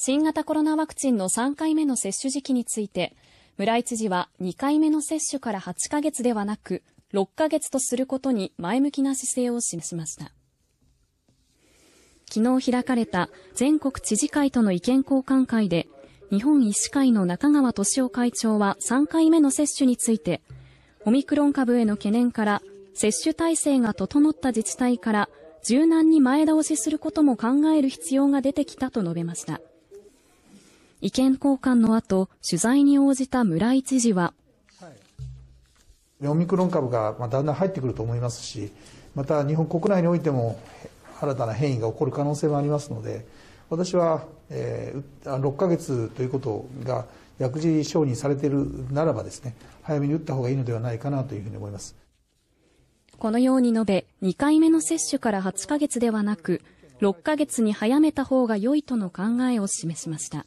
新型コロナワクチンの3回目の接種時期について、村井知事は2回目の接種から8ヶ月ではなく、6ヶ月とすることに前向きな姿勢を示しました。昨日開かれた全国知事会との意見交換会で、日本医師会の中川俊夫会長は3回目の接種について、オミクロン株への懸念から、接種体制が整った自治体から、柔軟に前倒しすることも考える必要が出てきたと述べました。意見交換の後、取材に応じた村井知事は、はい、オミクロン株がだんだん入ってくると思いますし、また日本国内においても新たな変異が起こる可能性もありますので、私は、えー、6か月ということが薬事承認されているならばですね、早めに打った方がいいのではないかなというふうに思います。このように述べ、2回目の接種から8か月ではなく、6か月に早めた方が良いとの考えを示しました。